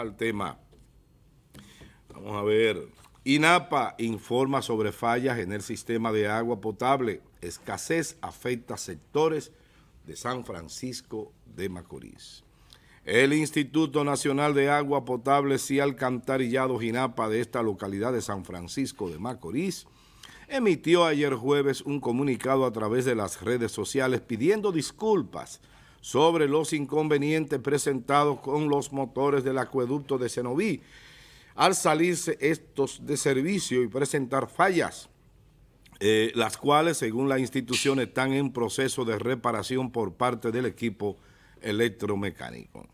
al tema. Vamos a ver. INAPA informa sobre fallas en el sistema de agua potable. Escasez afecta sectores de San Francisco de Macorís. El Instituto Nacional de Agua Potable y Alcantarillado INAPA de esta localidad de San Francisco de Macorís emitió ayer jueves un comunicado a través de las redes sociales pidiendo disculpas sobre los inconvenientes presentados con los motores del acueducto de Cenoví, al salirse estos de servicio y presentar fallas, eh, las cuales, según la institución, están en proceso de reparación por parte del equipo electromecánico.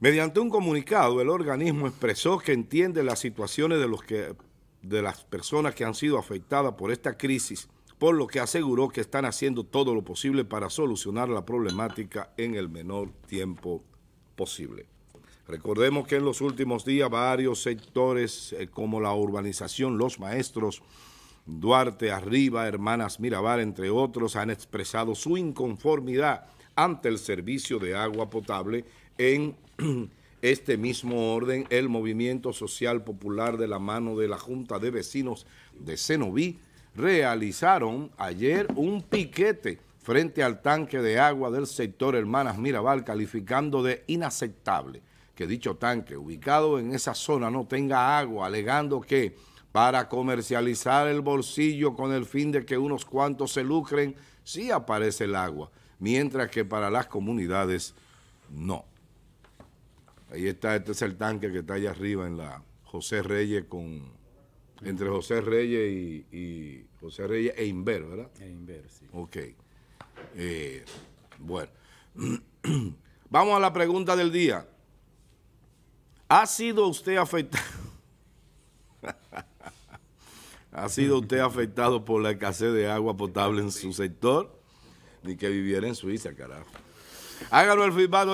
Mediante un comunicado, el organismo expresó que entiende las situaciones de, los que, de las personas que han sido afectadas por esta crisis por lo que aseguró que están haciendo todo lo posible para solucionar la problemática en el menor tiempo posible. Recordemos que en los últimos días varios sectores eh, como la urbanización, los maestros, Duarte Arriba, Hermanas Mirabal, entre otros, han expresado su inconformidad ante el servicio de agua potable en este mismo orden. El Movimiento Social Popular de la mano de la Junta de Vecinos de Cenoví realizaron ayer un piquete frente al tanque de agua del sector Hermanas Mirabal, calificando de inaceptable que dicho tanque ubicado en esa zona no tenga agua, alegando que para comercializar el bolsillo con el fin de que unos cuantos se lucren, sí aparece el agua, mientras que para las comunidades no. Ahí está, este es el tanque que está allá arriba en la José Reyes con entre José Reyes y, José Reyes e Inver, ¿verdad? E Inver, sí. Ok. Eh, bueno. Vamos a la pregunta del día. ¿Ha sido usted afectado? ¿Ha sido usted afectado por la escasez de agua potable en su sector? Ni que viviera en Suiza, carajo. Hágalo el feedback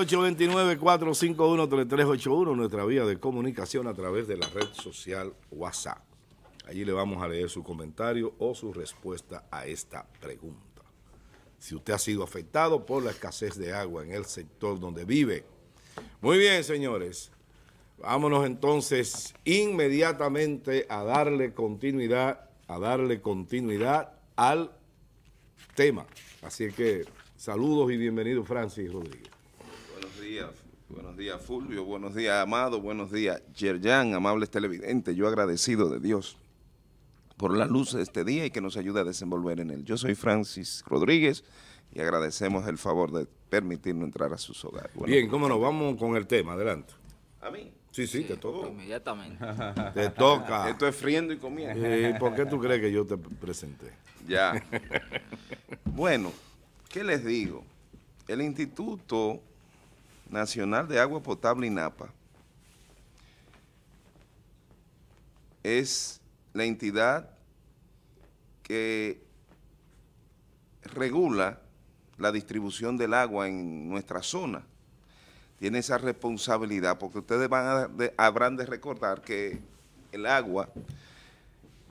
829-451-3381, nuestra vía de comunicación a través de la red social WhatsApp. Allí le vamos a leer su comentario o su respuesta a esta pregunta. Si usted ha sido afectado por la escasez de agua en el sector donde vive. Muy bien, señores. Vámonos entonces inmediatamente a darle continuidad, a darle continuidad al tema. Así que saludos y bienvenido, Francis Rodríguez. Buenos días, buenos días Fulvio, buenos días Amado, buenos días Yerjan, amables televidentes, yo agradecido de Dios por la luz de este día y que nos ayude a desenvolver en él. Yo soy Francis Rodríguez y agradecemos el favor de permitirnos entrar a sus hogares. Bien, cómo nos vamos con el tema, adelante. A mí. Sí, sí, sí te toca. Inmediatamente. Te toca. Esto es friendo y comiendo. Eh, ¿Y por qué tú crees que yo te presenté? Ya. bueno, ¿qué les digo? El Instituto Nacional de Agua Potable INAPA es la entidad que regula la distribución del agua en nuestra zona. Tiene esa responsabilidad, porque ustedes habrán de recordar que el agua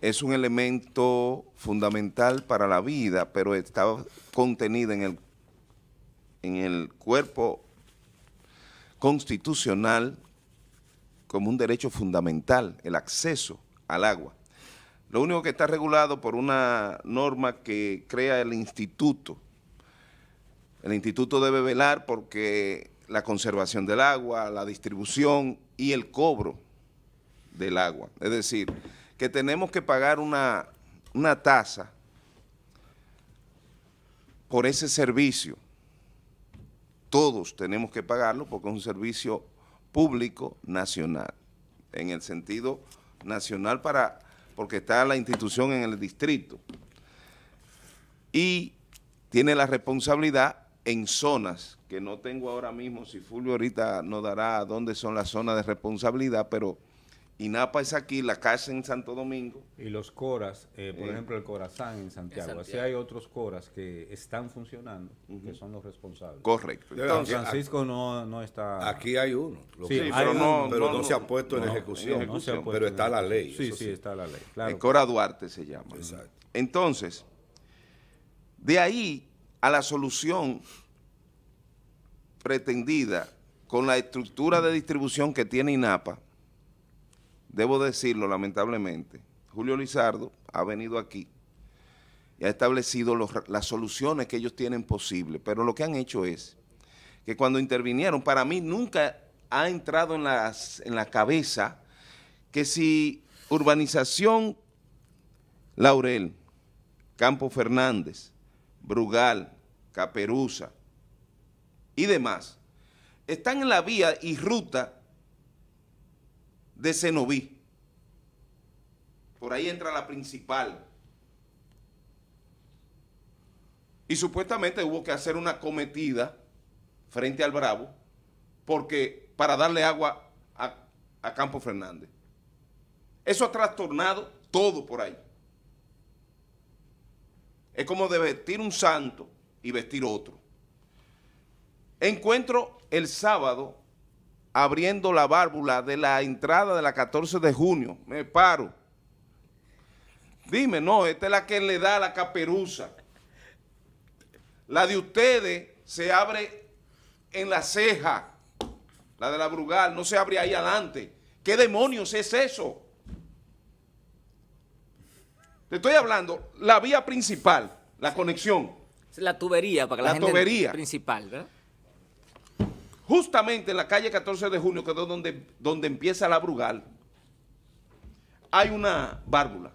es un elemento fundamental para la vida, pero está contenida en en el cuerpo constitucional como un derecho fundamental, el acceso al agua. Lo único que está regulado por una norma que crea el instituto. El instituto debe velar porque la conservación del agua, la distribución y el cobro del agua. Es decir, que tenemos que pagar una, una tasa por ese servicio. Todos tenemos que pagarlo porque es un servicio público nacional, en el sentido nacional para porque está la institución en el distrito. Y tiene la responsabilidad en zonas, que no tengo ahora mismo, si Fulvio ahorita nos dará dónde son las zonas de responsabilidad, pero INAPA es aquí, la casa en Santo Domingo. Y los coras, eh, por eh, ejemplo, el Corazán en Santiago. Así hay otros coras que están funcionando, que son los responsables. Correcto. Entonces, Francisco no, no, está... Aquí hay uno. sí, pero, no, se ha puesto en ejecución. pero está la ley. Sí, sí, está la ley. El eh, Cora Duarte se llama. Exacto. Entonces, de ahí a la solución pretendida con la estructura de distribución que tiene INAPA, debo decirlo lamentablemente, Julio Lizardo ha venido aquí y ha establecido las soluciones que ellos tienen posibles, pero lo que han hecho es que cuando intervinieron, para mí nunca ha entrado en, en la cabeza que si urbanización Laurel, Campo Fernández, Brugal, Caperuza y demás, están en la vía y ruta de Cenoví. Por ahí entra la principal. Y supuestamente hubo que hacer una cometida frente al Bravo porque para darle agua a, a Campo Fernández. Eso ha trastornado todo por ahí. Es como de vestir un santo y vestir otro. Encuentro el sábado abriendo la válvula de la entrada de la 14 de junio. Me paro. Dime, no, esta es la que le da la caperuza. La de ustedes se abre en la ceja. La de la Brugal no se abre ahí adelante. ¿Qué demonios es eso? Te estoy hablando, la vía principal, la conexión. La tubería, para que la, la tubería. principal, ¿verdad? justamente en la calle 14 de junio, que es donde, donde empieza la Brugal, hay una válvula.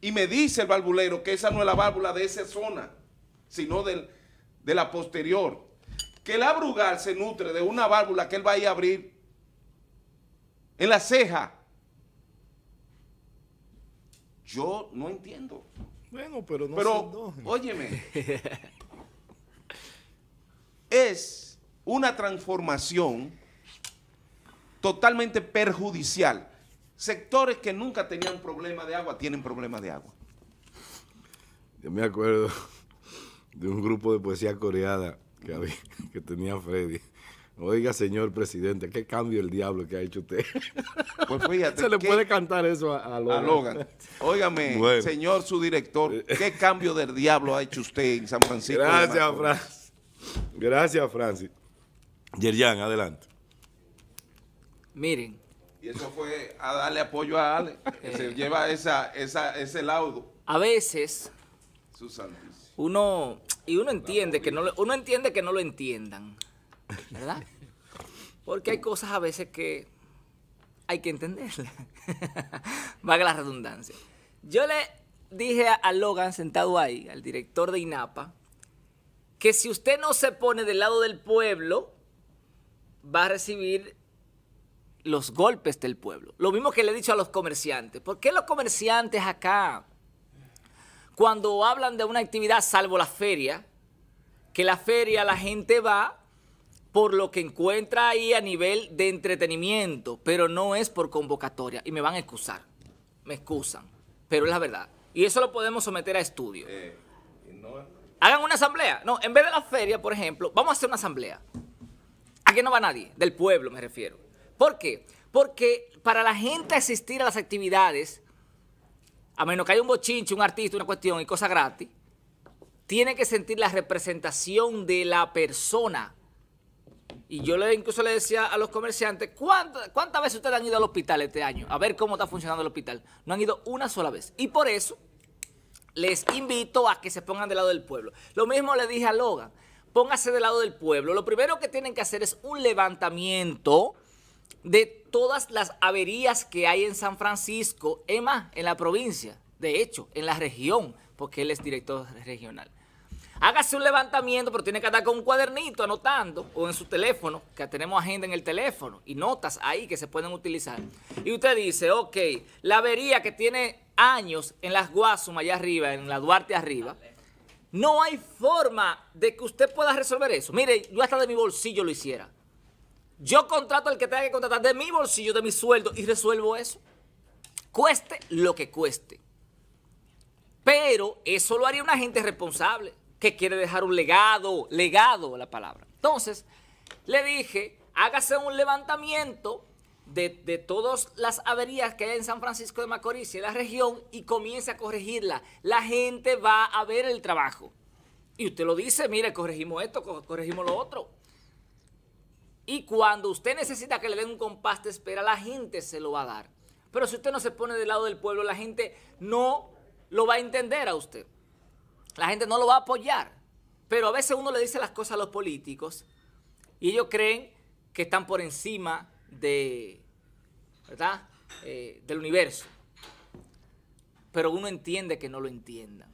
Y me dice el valvulero que esa no es la válvula de esa zona, sino de la posterior. Que la Brugal se nutre de una válvula que él va a ir a abrir en la ceja. Yo no entiendo. Bueno, pero no Pero, óyeme, es una transformación totalmente perjudicial. Sectores que nunca tenían problema de agua tienen problemas de agua. Yo me acuerdo de un grupo de poesía coreana que, que tenía Freddy. Oiga, señor presidente, qué cambio el diablo que ha hecho usted. Pues Se le puede cantar eso a, Logan. Óigame, señor su director, qué cambio del diablo ha hecho usted en San Francisco. Gracias, Francis. Gracias, Francis. Yerjan, adelante. Miren. Y eso fue a darle apoyo a Ale, que se eh. lleva esa, esa, ese laudo. A veces, uno, y uno entiende, que no, uno entiende que no lo entiendan, ¿verdad? Porque hay cosas a veces que hay que entenderlas. Vaga la redundancia. Yo le dije a Logan, sentado ahí, al director de INAPA, que si usted no se pone del lado del pueblo, va a recibir los golpes del pueblo. Lo mismo que le he dicho a los comerciantes. ¿Por qué los comerciantes acá, cuando hablan de una actividad, salvo la feria, que la feria la gente va por lo que encuentra ahí a nivel de entretenimiento, pero no es por convocatoria? Y me van a excusar, me excusan, pero es la verdad. Y eso lo podemos someter a estudio. Eh, Hagan una asamblea. No, en vez de la feria, por ejemplo, vamos a hacer una asamblea. Aquí no va nadie, del pueblo me refiero. ¿Por qué? Porque para la gente asistir a las actividades, a menos que haya un bochinche, un artista, una cuestión y cosas gratis, tiene que sentir la representación de la persona. Y yo le, incluso le decía a los comerciantes, ¿cuántas, ¿cuántas veces ustedes han ido al hospital este año? A ver cómo está funcionando el hospital. No han ido una sola vez. Y por eso les invito a que se pongan del lado del pueblo. Lo mismo le dije a Logan póngase del lado del pueblo. Lo primero que tienen que hacer es un levantamiento de todas las averías que hay en San Francisco, es más, en la provincia, de hecho, en la región, porque él es director regional. Hágase un levantamiento, pero tiene que andar con un cuadernito anotando o en su teléfono, que tenemos agenda en el teléfono y notas ahí que se pueden utilizar. Y usted dice, ok, la avería que tiene años en las Guasum allá arriba, en la Duarte arriba, no hay forma de que usted pueda resolver eso. Mire, yo hasta de mi bolsillo lo hiciera. Yo contrato al que tenga que contratar de mi bolsillo, de mi sueldo, y resuelvo eso. Cueste lo que cueste. Pero eso lo haría una gente responsable, que quiere dejar un legado, legado a la palabra. Entonces, le dije, hágase un levantamiento de, de, todas las averías que hay en San Francisco de Macorís y en la región y comience a corregirla. La gente va a ver el trabajo. Y usted lo dice, mire, corregimos esto, corregimos lo otro. Y cuando usted necesita que le den un compás de espera, la gente se lo va a dar. Pero si usted no se pone del lado del pueblo, la gente no lo va a entender a usted. La gente no lo va a apoyar. Pero a veces uno le dice las cosas a los políticos y ellos creen que están por encima de, ¿verdad? Eh, del universo. Pero uno entiende que no lo entiendan.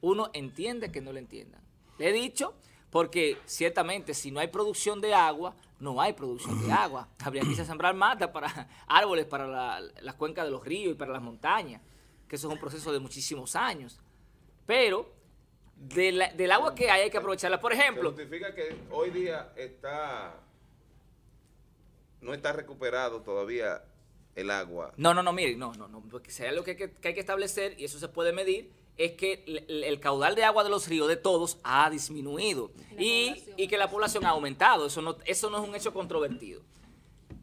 Uno entiende que no lo entiendan. Le he dicho, porque ciertamente si no hay producción de agua, no hay producción de agua. Habría que sembrar mata para árboles, para las cuencas de los ríos y para las montañas, que eso es un proceso de muchísimos años. Pero del agua que hay hay que aprovecharla. Por ejemplo... que hoy día está no está recuperado todavía el agua. No, no, no, mire, no, no, no, porque sea lo que hay que, hay que establecer y eso se puede medir es que el, caudal de agua de los ríos de todos ha disminuido y, que la población ha aumentado. Eso no, eso no es un hecho controvertido.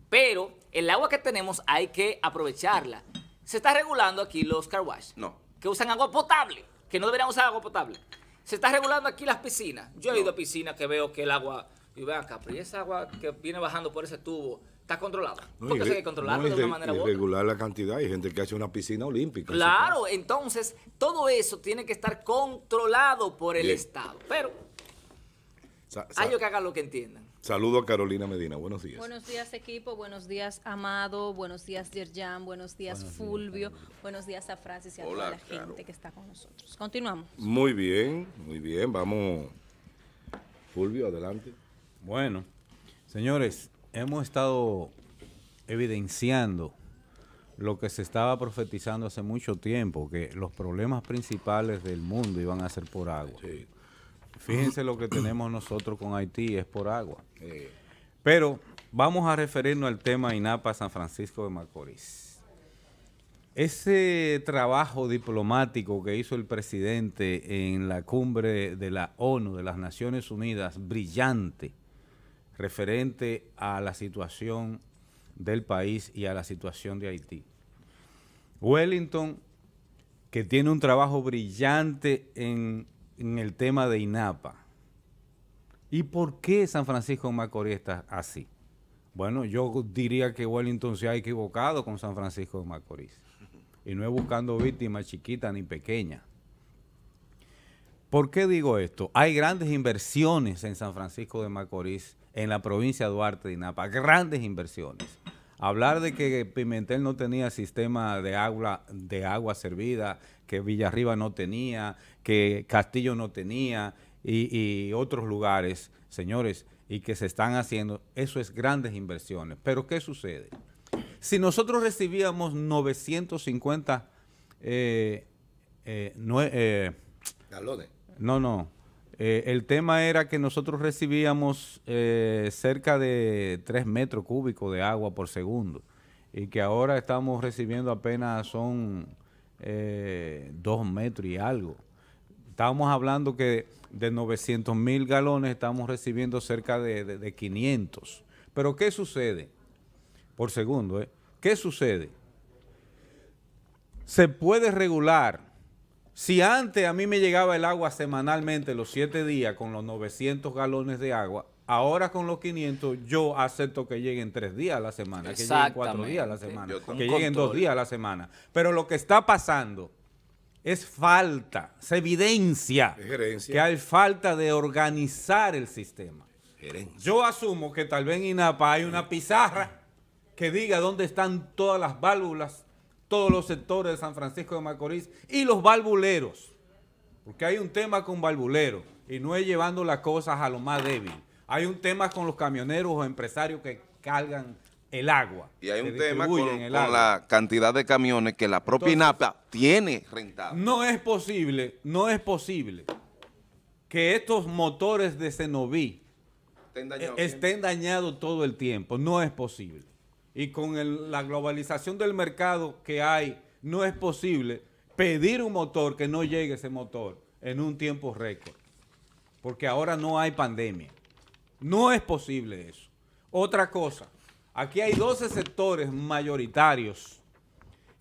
Pero el agua que tenemos hay que aprovecharla. Se está regulando aquí los car wash. No. Que usan agua potable, que no deberían usar agua potable. Se está regulando aquí las piscinas. Yo he ido a piscinas que veo que el agua y vean acá, pero esa agua que viene bajando por ese tubo, está controlada. Porque hay que controlarla de una manera u otra. regular la cantidad. Hay gente que hace una piscina olímpica. Claro, entonces todo eso tiene que estar controlado por el Estado. Pero sa hay que hagan lo que entiendan. Saludo a Carolina Medina, buenos días. Buenos días equipo, buenos días Amado, buenos días Yerjan, buenos días Fulvio, buenos días a Francis y a toda la gente que está con nosotros. Continuamos. Muy bien, muy bien, vamos. Fulvio, adelante. Bueno, señores, hemos estado evidenciando lo que se estaba profetizando hace mucho tiempo, que los problemas principales del mundo iban a ser por agua. Fíjense lo que tenemos nosotros con Haití, es por agua. Pero vamos a referirnos al tema INAPA San Francisco de Macorís. Ese trabajo diplomático que hizo el presidente en la cumbre de la ONU, de las Naciones Unidas, brillante, referente a la situación del país y a la situación de Haití. Wellington, que tiene un trabajo brillante en, el tema de INAPA. ¿Y por qué San Francisco de Macorís está así? Bueno, yo diría que Wellington se ha equivocado con San Francisco de Macorís. Y no es buscando víctimas chiquitas ni pequeñas. ¿Por qué digo esto? Hay grandes inversiones en San Francisco de Macorís en la provincia de Duarte de Inapa. Grandes inversiones. Hablar de que Pimentel no tenía sistema de agua, de agua servida, que Villarriba no tenía, que Castillo no tenía y, otros lugares, señores, y que se están haciendo, eso es grandes inversiones. Pero ¿qué sucede? Si nosotros recibíamos 950 eh, eh, eh, No, no. Eh, el tema era que nosotros recibíamos eh, cerca de 3 metros cúbicos de agua por segundo y que ahora estamos recibiendo apenas son eh, 2 metros y algo. Estábamos hablando que de 900 mil galones estamos recibiendo cerca de, 500. Pero ¿qué sucede? Por segundo, ¿eh? ¿qué sucede? Se puede regular si antes a mí me llegaba el agua semanalmente los siete días con los 900 galones de agua, ahora con los 500 yo acepto que lleguen tres días a la semana, que lleguen cuatro días a la semana, que lleguen dos días a la semana. Pero lo que está pasando es falta, se evidencia que hay falta de organizar el sistema. Yo asumo que tal vez en INAPA hay una pizarra que diga dónde están todas las válvulas todos los sectores de San Francisco de Macorís y los valvuleros. Porque hay un tema con valvuleros y no es llevando las cosas a lo más débil. Hay un tema con los camioneros o empresarios que cargan el agua. Y hay un tema con, la cantidad de camiones que la propia INAPA tiene rentable. No es posible, no es posible que estos motores de Cenoví estén e dañados todo el tiempo. No es posible y con la globalización del mercado que hay, no es posible pedir un motor que no llegue ese motor en un tiempo récord. Porque ahora no hay pandemia. No es posible eso. Otra cosa, aquí hay 12 sectores mayoritarios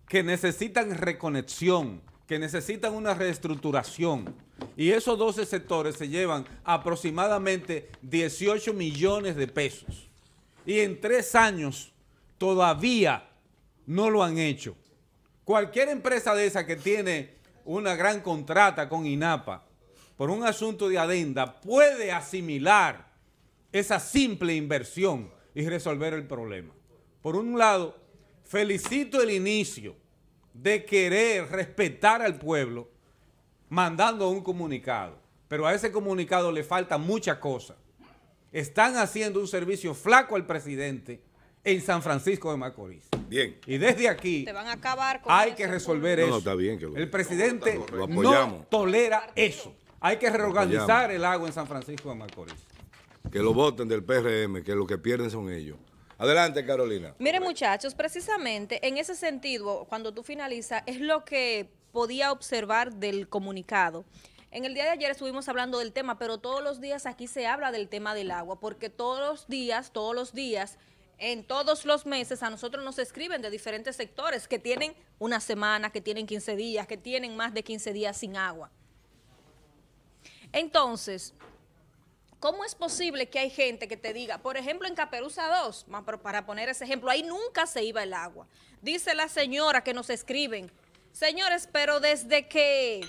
que necesitan reconexión, que necesitan una reestructuración. Y esos 12 sectores se llevan aproximadamente 18 millones de pesos. Y en tres años todavía no lo han hecho. Cualquier empresa de esa que tiene una gran contrata con INAPA por un asunto de adenda puede asimilar esa simple inversión y resolver el problema. Por un lado, felicito el inicio de querer respetar al pueblo mandando un comunicado, pero a ese comunicado le falta mucha cosa. Están haciendo un servicio flaco al presidente en San Francisco de Macorís. Bien. Y desde aquí Te van a acabar hay que resolver eso. No, está bien que el presidente no tolera eso. Hay que reorganizar el agua en San Francisco de Macorís. Que lo voten del PRM, que lo que pierden son ellos. Adelante, Carolina. Miren, muchachos, precisamente en ese sentido, cuando tú finalizas, es lo que podía observar del comunicado. En el día de ayer estuvimos hablando del tema, pero todos los días aquí se habla del tema del agua, porque todos los días, todos los días en todos los meses a nosotros nos escriben de diferentes sectores que tienen una semana, que tienen 15 días, que tienen más de 15 días sin agua. Entonces, ¿cómo es posible que hay gente que te diga, por ejemplo, en Caperuza 2, para poner ese ejemplo, ahí nunca se iba el agua? Dice la señora que nos escriben, señores, pero desde que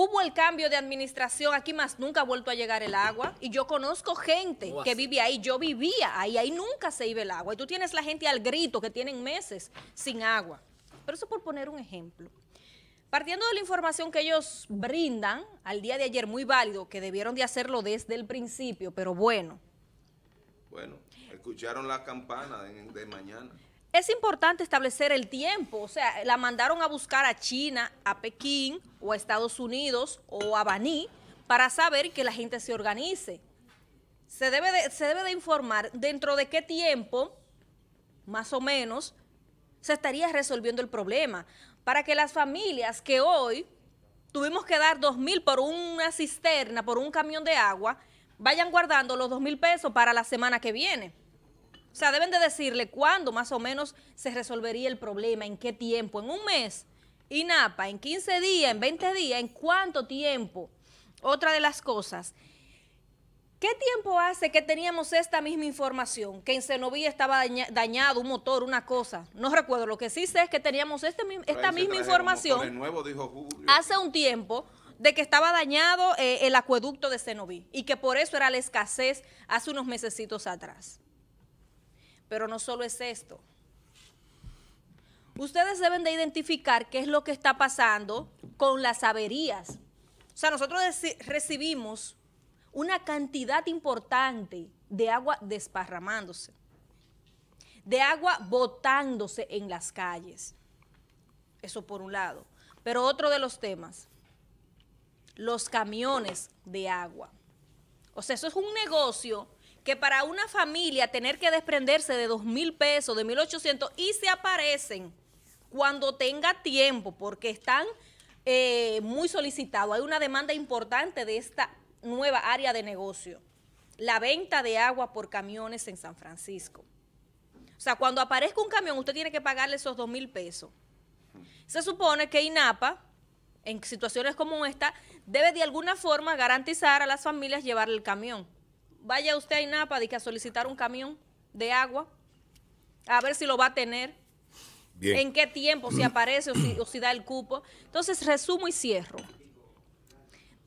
Hubo el cambio de administración, aquí más nunca ha vuelto a llegar el agua. Y yo conozco gente que vive ahí, yo vivía ahí, ahí nunca se iba el agua. Y tú tienes la gente al grito que tienen meses sin agua. Pero eso por poner un ejemplo. Partiendo de la información que ellos brindan al día de ayer, muy válido, que debieron de hacerlo desde el principio, pero bueno. Bueno, escucharon la campana de, de mañana. Es importante establecer el tiempo, o sea, la mandaron a buscar a China, a Pekín o a Estados Unidos o a Baní para saber que la gente se organice. Se debe de, se debe de informar dentro de qué tiempo, más o menos, se estaría resolviendo el problema para que las familias que hoy tuvimos que dar dos mil por una cisterna, por un camión de agua, vayan guardando los dos mil pesos para la semana que viene. O sea, deben de decirle cuándo más o menos se resolvería el problema, en qué tiempo, en un mes. INAPA, en 15 días, en 20 días, en cuánto tiempo. Otra de las cosas. ¿Qué tiempo hace que teníamos esta misma información? Que en Cenoví estaba dañado un motor, una cosa. No recuerdo. Lo que sí sé es que teníamos este esta misma información nuevo, dijo hace un tiempo de que estaba dañado eh, el acueducto de Cenoví y que por eso era la escasez hace unos mesecitos atrás. Pero no solo es esto. Ustedes deben de identificar qué es lo que está pasando con las averías. O sea, nosotros recibimos una cantidad importante de agua desparramándose, de agua botándose en las calles. Eso por un lado. Pero otro de los temas, los camiones de agua. O sea, eso es un negocio que para una familia tener que desprenderse de dos mil pesos, de 1.800 y se aparecen cuando tenga tiempo porque están eh, muy solicitados. Hay una demanda importante de esta nueva área de negocio, la venta de agua por camiones en San Francisco. O sea, cuando aparezca un camión, usted tiene que pagarle esos dos mil pesos. Se supone que INAPA, en situaciones como esta, debe de alguna forma garantizar a las familias llevar el camión vaya usted a INAPA a solicitar un camión de agua, a ver si lo va a tener, en qué tiempo, si aparece o si, da el cupo. Entonces, resumo y cierro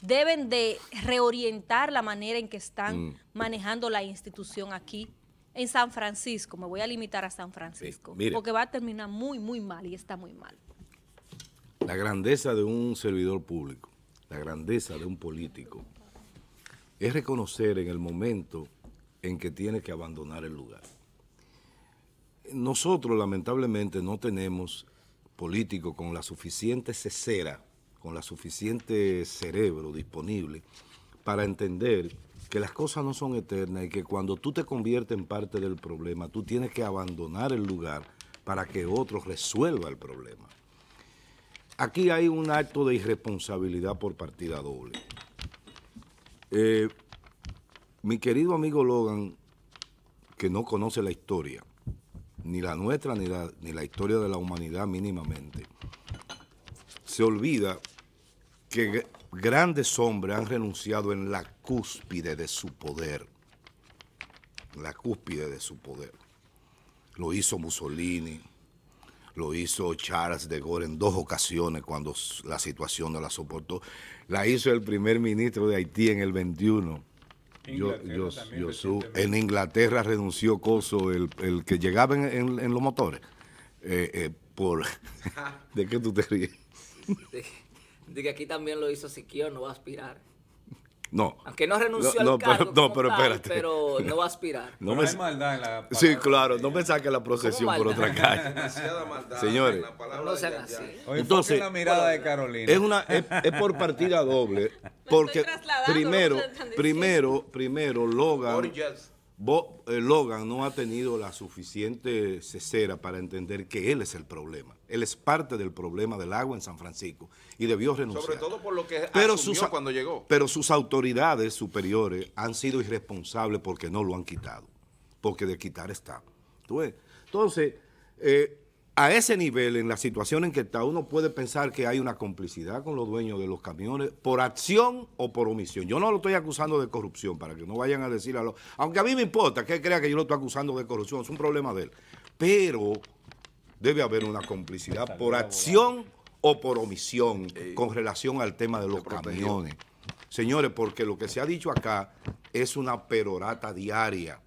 deben de reorientar la manera en que están mm. manejando la institución aquí en San Francisco. Me voy a limitar a San Francisco, porque va a terminar muy, muy mal y está muy mal. La grandeza de un servidor público, la grandeza de un político, es reconocer en el momento en que tiene que abandonar el lugar. Nosotros lamentablemente no tenemos políticos con la suficiente cesera, con la suficiente cerebro disponible para entender que las cosas no son eternas y que cuando tú te conviertes en parte del problema, tú tienes que abandonar el lugar para que otro resuelva el problema. Aquí hay un acto de irresponsabilidad por partida doble. Eh, mi querido amigo Logan, que no conoce la historia, ni la nuestra, ni la, historia de la humanidad mínimamente, se olvida que grandes hombres han renunciado en la cúspide de su poder. la cúspide de su poder. Lo hizo Mussolini, lo hizo Charles de Gaulle en dos ocasiones cuando la situación no la soportó, la hizo el primer ministro de Haití en el 21. en Inglaterra renunció Coso, el, que llegaba en, en, los motores. Eh, eh, por ¿De qué tú te ríes? De, de que aquí también lo hizo Siquio, no va a aspirar. No. Aunque no renunció no, al cargo no, pero, no, tal, espérate. pero no va a aspirar. No, me... hay maldad en la Sí, claro, no me saque la procesión por otra calle. Señores, no lo sean así. Entonces, la mirada de Carolina. Es una es por partida doble, porque primero, primero, primero Logan eh, Logan no ha tenido la suficiente cesera para entender que él es el problema. Él es parte del problema del agua en San Francisco y debió renunciar. Sobre todo por lo que pero asumió cuando llegó. Pero sus autoridades superiores han sido irresponsables porque no lo han quitado. Porque de quitar está. Entonces, eh, a ese nivel, en la situación en que está, uno puede pensar que hay una complicidad con los dueños de los camiones por acción o por omisión. Yo no lo estoy acusando de corrupción, para que no vayan a decir a los... Aunque a mí me importa que crea que yo lo estoy acusando de corrupción, es un problema de él. Pero debe haber una complicidad por acción o por omisión eh, con relación al tema de los camiones. Señores, porque lo que se ha dicho acá es una perorata diaria.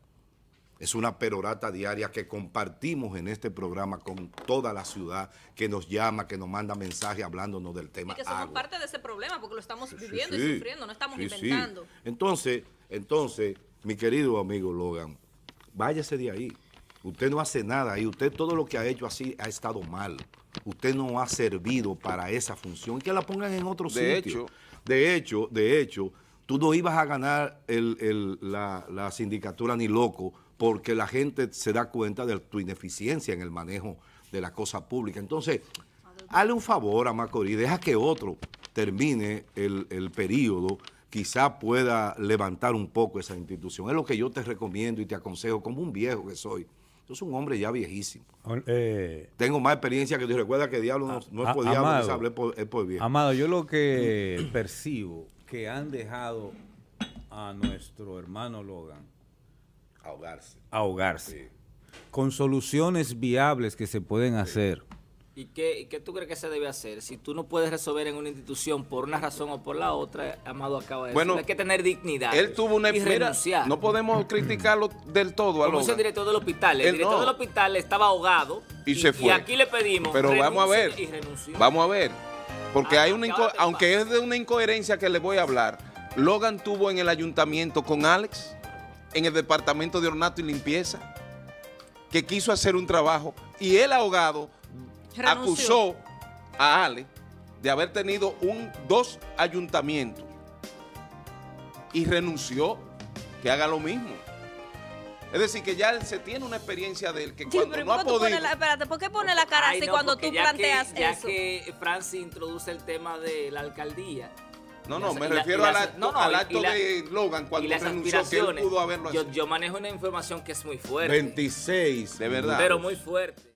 Es una perorata diaria que compartimos en este programa con toda la ciudad que nos llama, que nos manda mensajes hablándonos del tema. Y somos parte de ese problema porque lo estamos viviendo y sufriendo, no estamos inventando. Entonces, entonces, mi querido amigo Logan, váyase de ahí. Usted no hace nada y usted todo lo que ha hecho así ha estado mal. Usted no ha servido para esa función. Que la pongan en otro de sitio. Hecho, de hecho, de hecho, tú no ibas a ganar la, la sindicatura ni loco porque la gente se da cuenta de tu ineficiencia en el manejo de la cosa pública. Entonces, hazle un favor a Macorís, deja que otro termine el, periodo, quizá pueda levantar un poco esa institución. Es lo que yo te recomiendo y te aconsejo como un viejo que soy. Yo soy un hombre ya viejísimo. Eh, Tengo más experiencia que tú. Recuerda que diablo no, es por diablo, por, Amado, yo lo que percibo que han dejado a nuestro hermano Logan Ahogarse. Ahogarse. Con soluciones viables que se pueden hacer. ¿Y qué, tú crees que se debe hacer? Si tú no puedes resolver en una institución por una razón o por la otra, Amado acaba de decir, hay que tener dignidad. Él tuvo una y No podemos criticarlo del todo. Como es el director del hospital. El director del hospital estaba ahogado. Y, se fue. Y aquí le pedimos. Pero vamos a ver. vamos a ver. Porque hay ah, una aunque es de una incoherencia que le voy a hablar, Logan tuvo en el ayuntamiento con Alex en el departamento de ornato y limpieza, que quiso hacer un trabajo y el ahogado acusó a Ale de haber tenido un, dos ayuntamientos y renunció que haga lo mismo. Es decir, que ya se tiene una experiencia de él que cuando no ha podido... ¿por qué pone la cara así cuando tú planteas eso? Ya que Francis introduce el tema de la alcaldía, no, no, me refiero al acto, de Logan cuando y las que él pudo haberlo yo, Yo manejo una información que es muy fuerte. 26, de verdad. Pero muy fuerte.